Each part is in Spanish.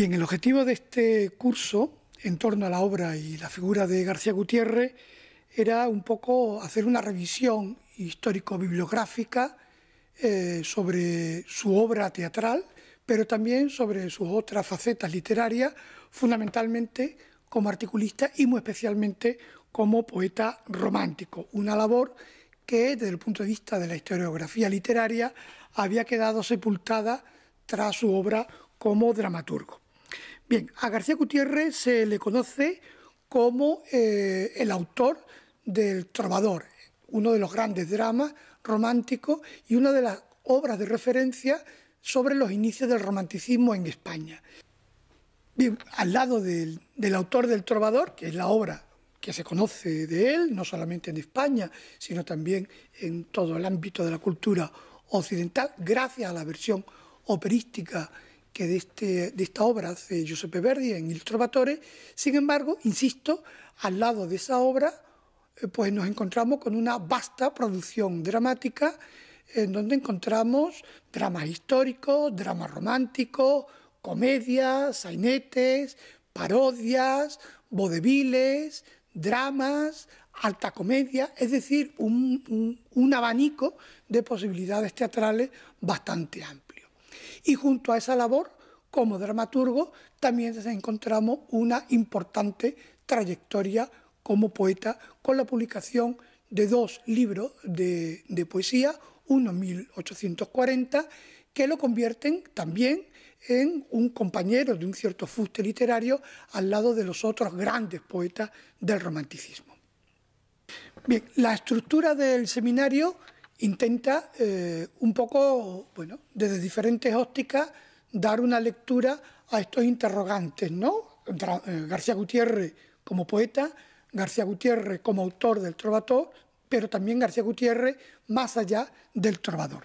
Bien, el objetivo de este curso en torno a la obra y la figura de García Gutiérrez era un poco hacer una revisión histórico-bibliográfica eh, sobre su obra teatral, pero también sobre sus otras facetas literarias, fundamentalmente como articulista y muy especialmente como poeta romántico, una labor que desde el punto de vista de la historiografía literaria había quedado sepultada tras su obra como dramaturgo. Bien, a García Gutiérrez se le conoce como eh, el autor del Trovador, uno de los grandes dramas románticos y una de las obras de referencia sobre los inicios del romanticismo en España. Bien, al lado del, del autor del Trovador, que es la obra que se conoce de él, no solamente en España, sino también en todo el ámbito de la cultura occidental, gracias a la versión operística que este, de, esta obra de Giuseppe Verdi en Il Trovatore. Sin embargo, insisto, al lado de esa obra eh, pues nos encontramos con una vasta producción dramática en donde encontramos dramas históricos, dramas románticos, comedias, sainetes, parodias, vodeviles, dramas, alta comedia, es decir, un abanico de posibilidades teatrales bastante amplio. Y junto a esa labor, como dramaturgo, también encontramos una importante trayectoria como poeta con la publicación de dos libros de, poesía, uno en 1840, que lo convierten también en un compañero de un cierto fuste literario al lado de los otros grandes poetas del romanticismo. Bien, la estructura del seminario intenta eh, un poco, bueno, desde diferentes ópticas, dar una lectura a estos interrogantes, ¿no? Eh, García Gutiérrez como poeta, García Gutiérrez como autor del Trovador, pero también García Gutiérrez más allá del Trovador.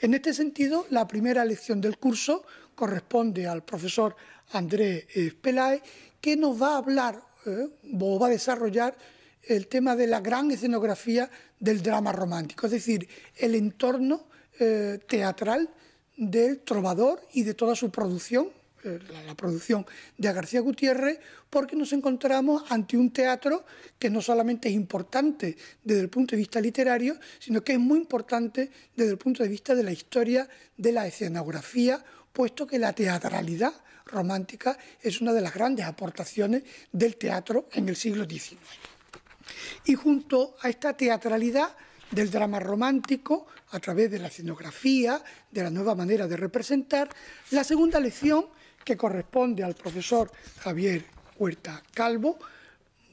En este sentido, la primera lección del curso corresponde al profesor Andrés eh, Pelay. que nos va a hablar o va a desarrollar el tema de la gran escenografía del drama romántico, es decir, el entorno eh, teatral del trovador y de toda su producción, eh, la, la, producción de García Gutiérrez, porque nos encontramos ante un teatro que no solamente es importante desde el punto de vista literario, sino que es muy importante desde el punto de vista de la historia de la escenografía, puesto que la teatralidad romántica es una de las grandes aportaciones del teatro en el siglo XIX. Y junto a esta teatralidad del drama romántico, a través de la escenografía, de la nueva manera de representar, la segunda lección, que corresponde al profesor Javier Huerta Calvo,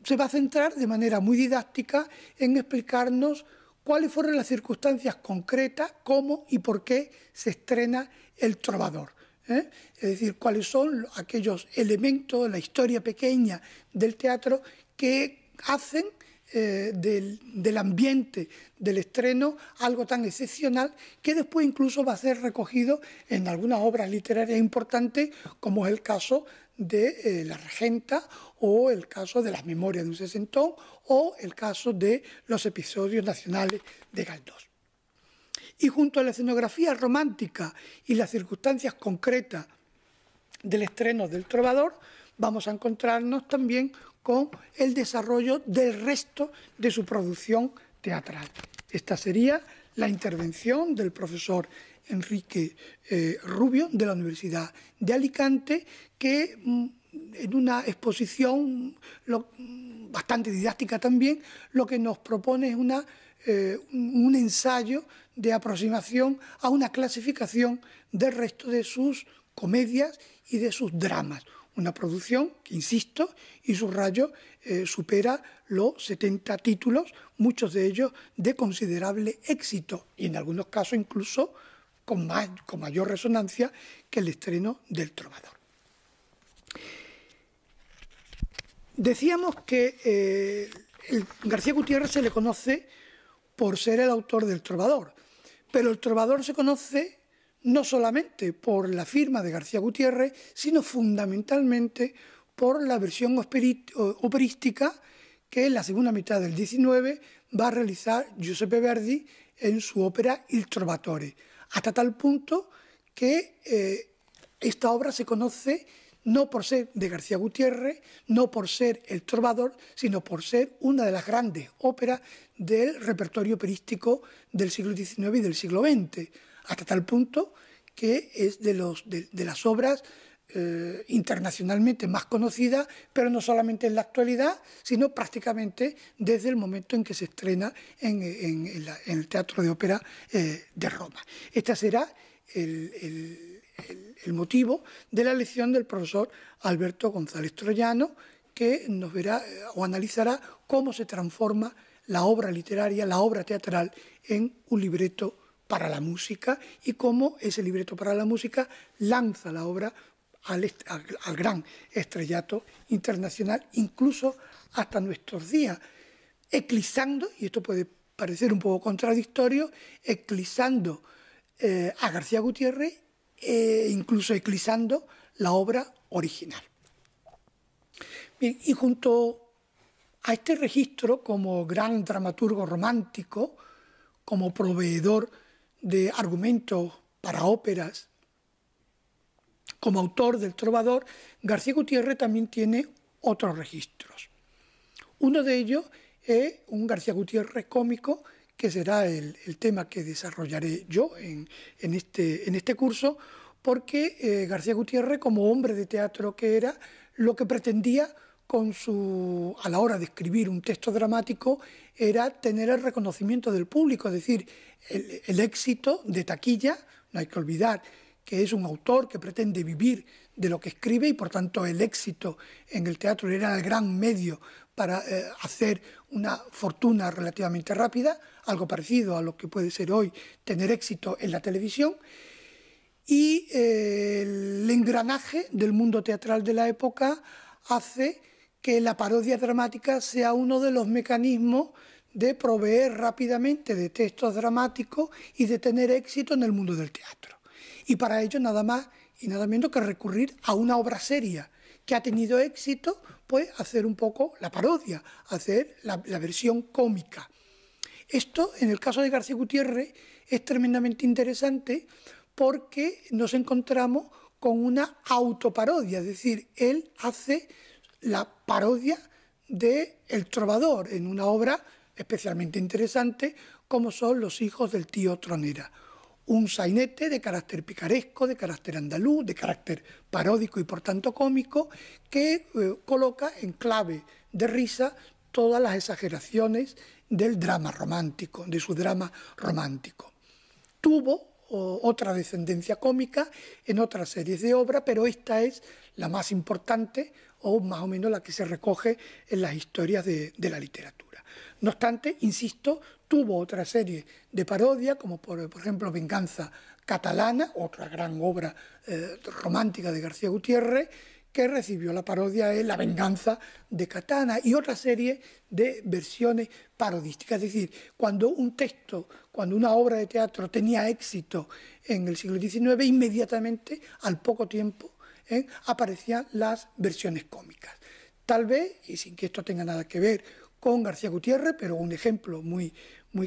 se va a centrar de manera muy didáctica en explicarnos cuáles fueron las circunstancias concretas, cómo y por qué se estrena El Trovador. ¿eh? Es decir, cuáles son aquellos elementos, de la historia pequeña del teatro que hacen eh, del, ambiente del estreno, algo tan excepcional que después incluso va a ser recogido en algunas obras literarias importantes, como es el caso de eh, La Regenta o el caso de Las Memorias de un Sesentón o el caso de los episodios nacionales de Galdós. Y junto a la escenografía romántica y las circunstancias concretas del estreno del Trovador, vamos a encontrarnos también con el desarrollo del resto de su producción teatral. Esta sería la intervención del profesor Enrique eh, Rubio de la Universidad de Alicante, que mm, en una exposición mm, mm, bastante didáctica también, lo que nos propone es eh, un ensayo de aproximación a una clasificación del resto de sus comedias y de sus dramas. Una producción que, insisto, y subrayo, rayo eh, supera los 70 títulos, muchos de ellos de considerable éxito y en algunos casos incluso con, más, con mayor resonancia que el estreno del Trovador. Decíamos que eh, García Gutiérrez se le conoce por ser el autor del Trovador, pero el Trovador se conoce no solamente por la firma de García Gutiérrez, sino fundamentalmente por la versión operística que en la segunda mitad del XIX va a realizar Giuseppe Verdi en su ópera Il Trovatore, hasta tal punto que eh, esta obra se conoce no por ser de García Gutiérrez, no por ser El Trovador, sino por ser una de las grandes óperas del repertorio operístico del siglo XIX y del siglo XX hasta tal punto que es de, las obras eh, internacionalmente más conocidas, pero no solamente en la actualidad, sino prácticamente desde el momento en que se estrena en, el Teatro de Ópera eh, de Roma. Este será el, motivo de la lección del profesor Alberto González Troyano, que nos verá eh, o analizará cómo se transforma la obra literaria, la obra teatral, en un libreto para la música y cómo ese libreto para la música lanza la obra al, gran estrellato internacional, incluso hasta nuestros días, eclipsando, y esto puede parecer un poco contradictorio, eclipsando eh, a García Gutiérrez e incluso eclipsando la obra original. Bien, y junto a este registro como gran dramaturgo romántico, como proveedor de argumentos para óperas, como autor del Trovador, García Gutiérrez también tiene otros registros. Uno de ellos es un García Gutiérrez cómico, que será el, tema que desarrollaré yo en, este, en este curso, porque eh, García Gutiérrez, como hombre de teatro que era, lo que pretendía con su, a la hora de escribir un texto dramático era tener el reconocimiento del público, es decir, el, éxito de taquilla, no hay que olvidar que es un autor que pretende vivir de lo que escribe y por tanto el éxito en el teatro era el gran medio para eh, hacer una fortuna relativamente rápida, algo parecido a lo que puede ser hoy tener éxito en la televisión, y eh, el engranaje del mundo teatral de la época hace que la parodia dramática sea uno de los mecanismos de proveer rápidamente de textos dramáticos y de tener éxito en el mundo del teatro. Y para ello nada más y nada menos que recurrir a una obra seria que ha tenido éxito, pues hacer un poco la parodia, hacer la, versión cómica. Esto, en el caso de García Gutiérrez, es tremendamente interesante porque nos encontramos con una autoparodia, es decir, él hace la parodia de El Trovador en una obra especialmente interesante como son Los hijos del tío Tronera. Un sainete de carácter picaresco, de carácter andaluz, de carácter paródico y por tanto cómico, que eh, coloca en clave de risa todas las exageraciones del drama romántico, de su drama romántico. Tuvo otra descendencia cómica en otras series de obra, pero esta es la más importante o más o menos la que se recoge en las historias de, la literatura. No obstante, insisto, tuvo otra serie de parodias, como por, ejemplo Venganza Catalana, otra gran obra eh, romántica de García Gutiérrez, que recibió la parodia en La venganza de Catana y otra serie de versiones parodísticas. Es decir, cuando un texto, cuando una obra de teatro tenía éxito en el siglo XIX, inmediatamente, al poco tiempo, aparecían las versiones cómicas. Tal vez, y sin que esto tenga nada que ver con García Gutiérrez, pero un ejemplo muy,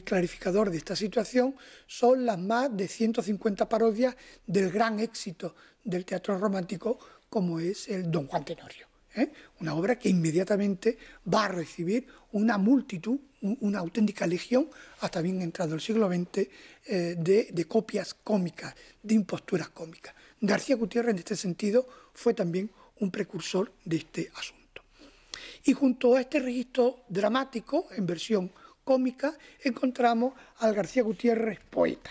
clarificador de esta situación, son las más de 150 parodias del gran éxito del teatro romántico como es el Don Juan Tenorio. ¿eh? Una obra que inmediatamente va a recibir una multitud, una auténtica legión, hasta bien entrado el siglo XX, eh, de copias cómicas, de imposturas cómicas. García Gutiérrez en este sentido fue también un precursor de este asunto. Y junto a este registro dramático, en versión cómica, encontramos al García Gutiérrez poeta.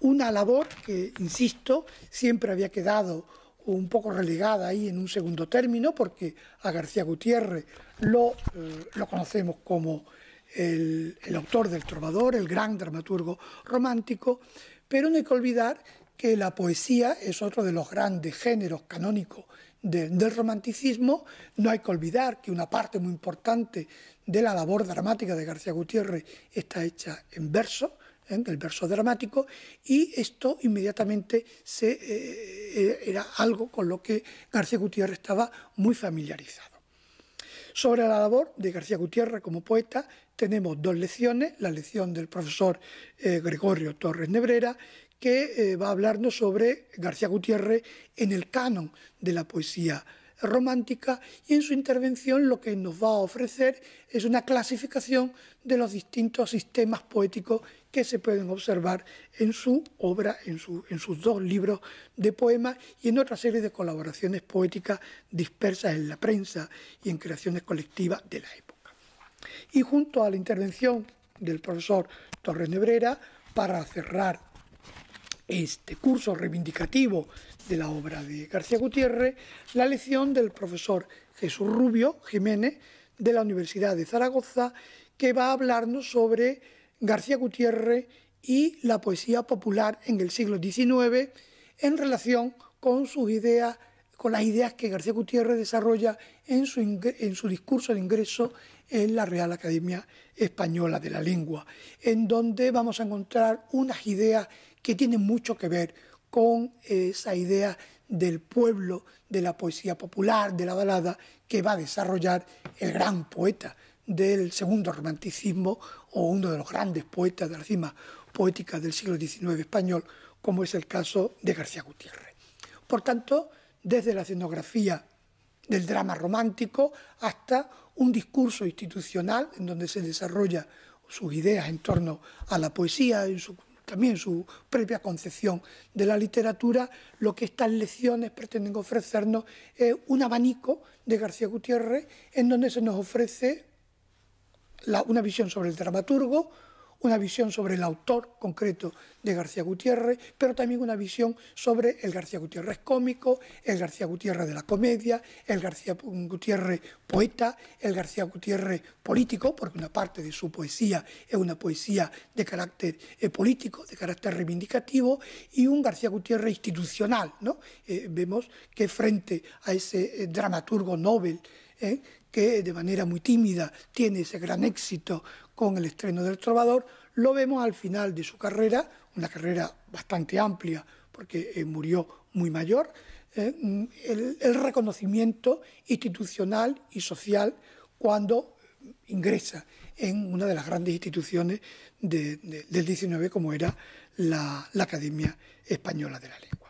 Una labor que, insisto, siempre había quedado un poco relegada ahí en un segundo término, porque a García Gutiérrez lo, eh, conocemos como el, el, autor del Trovador, el gran dramaturgo romántico, pero no hay que olvidar que la poesía es otro de los grandes géneros canónicos del romanticismo. No hay que olvidar que una parte muy importante de la labor dramática de García Gutiérrez está hecha en verso, en ¿eh? el verso dramático, y esto inmediatamente eh, eh, era algo con lo que García Gutiérrez estaba muy familiarizado. Sobre la labor de García Gutiérrez como poeta tenemos dos lecciones, la lección del profesor Gregorio Torres Nebrera que eh, va a hablarnos sobre García Gutiérrez en el canon de la poesía romántica y en su intervención lo que nos va a ofrecer es una clasificación de los distintos sistemas poéticos que se pueden observar en su obra, en, en sus dos libros de poemas y en otra serie de colaboraciones poéticas dispersas en la prensa y en creaciones colectivas de la época. Y junto a la intervención del profesor Torres Nebrera, para cerrar este curso reivindicativo de la obra de García Gutiérrez, la lección del profesor Jesús Rubio Jiménez de la Universidad de Zaragoza, que va a hablarnos sobre García Gutiérrez y la poesía popular en el siglo XIX en relación con sus ideas, con las ideas que García Gutiérrez desarrolla en su, en su discurso de ingreso en la Real Academia Española de la Lengua, en donde vamos a encontrar unas ideas que tiene mucho que ver con esa idea del pueblo, de la poesía popular, de la balada, que va a desarrollar el gran poeta del segundo romanticismo o uno de los grandes poetas de la cima poética del siglo XIX español, como es el caso de García Gutiérrez. Por tanto, desde la escenografía del drama romántico hasta un discurso institucional en donde se desarrolla sus ideas en torno a la poesía, en su también su propia concepción de la literatura, lo que estas lecciones pretenden ofrecernos es un abanico de García Gutiérrez en donde se nos ofrece una visión sobre el dramaturgo, una visión sobre el autor concreto de García Gutiérrez, pero también una visión sobre el García Gutiérrez cómico, el García Gutiérrez de la comedia, el García Gutiérrez poeta, el García Gutiérrez político, porque una parte de su poesía es una poesía de carácter eh, político, de carácter reivindicativo, y un García Gutiérrez institucional. ¿no? Eh, vemos que frente a ese eh, dramaturgo Nobel, que de manera muy tímida tiene ese gran éxito con el estreno del Trovador, lo vemos al final de su carrera, una carrera bastante amplia, porque eh, murió muy mayor, eh, mm, el, reconocimiento institucional y social cuando ingresa en una de las grandes instituciones del 19, como era la, la Academia Española de la Lengua.